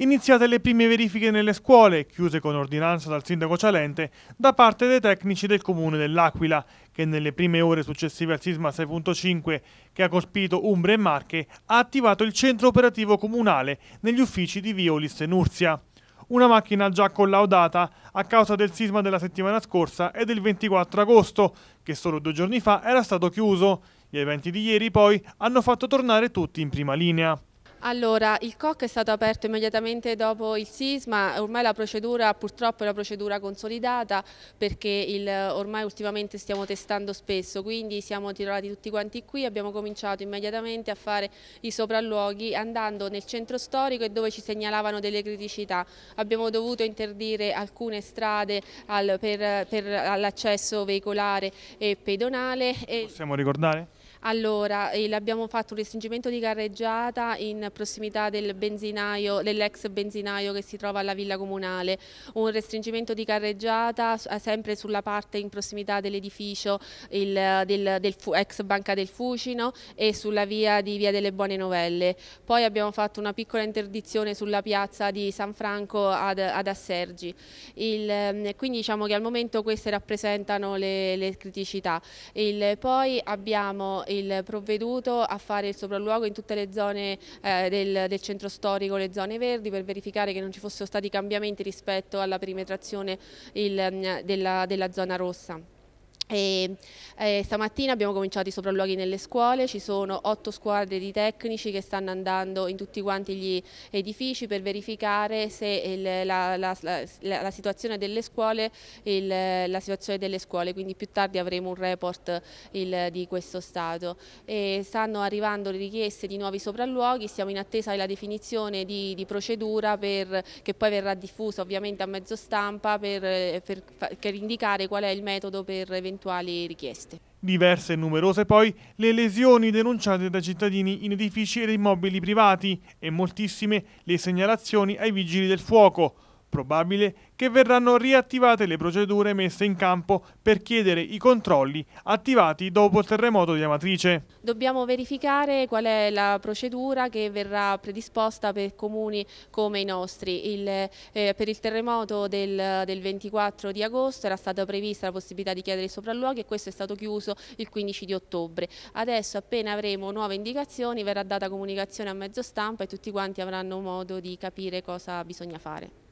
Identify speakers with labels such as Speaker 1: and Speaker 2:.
Speaker 1: Iniziate le prime verifiche nelle scuole, chiuse con ordinanza dal sindaco Cialente, da parte dei tecnici del comune dell'Aquila, che nelle prime ore successive al sisma 6.5 che ha colpito Umbre e Marche, ha attivato il centro operativo comunale negli uffici di via Ulisse Nursia. Una macchina già collaudata a causa del sisma della settimana scorsa e del 24 agosto, che solo due giorni fa era stato chiuso. Gli eventi di ieri poi hanno fatto tornare tutti in prima linea.
Speaker 2: Allora, il COC è stato aperto immediatamente dopo il sisma, ormai la procedura purtroppo è una procedura consolidata perché il, ormai ultimamente stiamo testando spesso, quindi siamo tirati tutti quanti qui, abbiamo cominciato immediatamente a fare i sopralluoghi andando nel centro storico e dove ci segnalavano delle criticità. Abbiamo dovuto interdire alcune strade al, per, per l'accesso veicolare e pedonale. E... Possiamo ricordare? Allora, abbiamo fatto un restringimento di carreggiata in prossimità del benzinaio, dell'ex benzinaio che si trova alla Villa Comunale, un restringimento di carreggiata eh, sempre sulla parte in prossimità dell'edificio del, del, ex Banca del Fucino e sulla via di Via delle Buone Novelle. Poi abbiamo fatto una piccola interdizione sulla piazza di San Franco ad, ad Assergi. Il, ehm, quindi diciamo che al momento queste rappresentano le, le criticità. Il, poi abbiamo il provveduto a fare il sopralluogo in tutte le zone eh, eh, del, del, centro storico le zone verdi per verificare che non ci fossero stati cambiamenti rispetto alla perimetrazione il, mm, della, della zona rossa. E, eh, stamattina abbiamo cominciato i sopralluoghi nelle scuole, ci sono otto squadre di tecnici che stanno andando in tutti quanti gli edifici per verificare se il, la, la, la, la, situazione delle scuole, il, la situazione delle scuole, quindi più tardi avremo un report il, di questo stato. E stanno arrivando le richieste di nuovi sopralluoghi, siamo in attesa della definizione di, di procedura per, che poi verrà diffusa ovviamente a mezzo stampa per, eh, per, per indicare qual è il metodo per eventualmente eventuali richieste.
Speaker 1: Diverse e numerose poi le lesioni denunciate da cittadini in edifici ed immobili privati e moltissime le segnalazioni ai vigili del fuoco, probabile che verranno riattivate le procedure messe in campo per chiedere i controlli attivati dopo il terremoto di Amatrice.
Speaker 2: Dobbiamo verificare qual è la procedura che verrà predisposta per comuni come i nostri. Il, eh, per il terremoto del, del, 24 di agosto era stata prevista la possibilità di chiedere i sopralluoghi e questo è stato chiuso il 15 di ottobre. Adesso appena avremo nuove indicazioni verrà data comunicazione a mezzo stampa e tutti quanti avranno modo di capire cosa bisogna fare.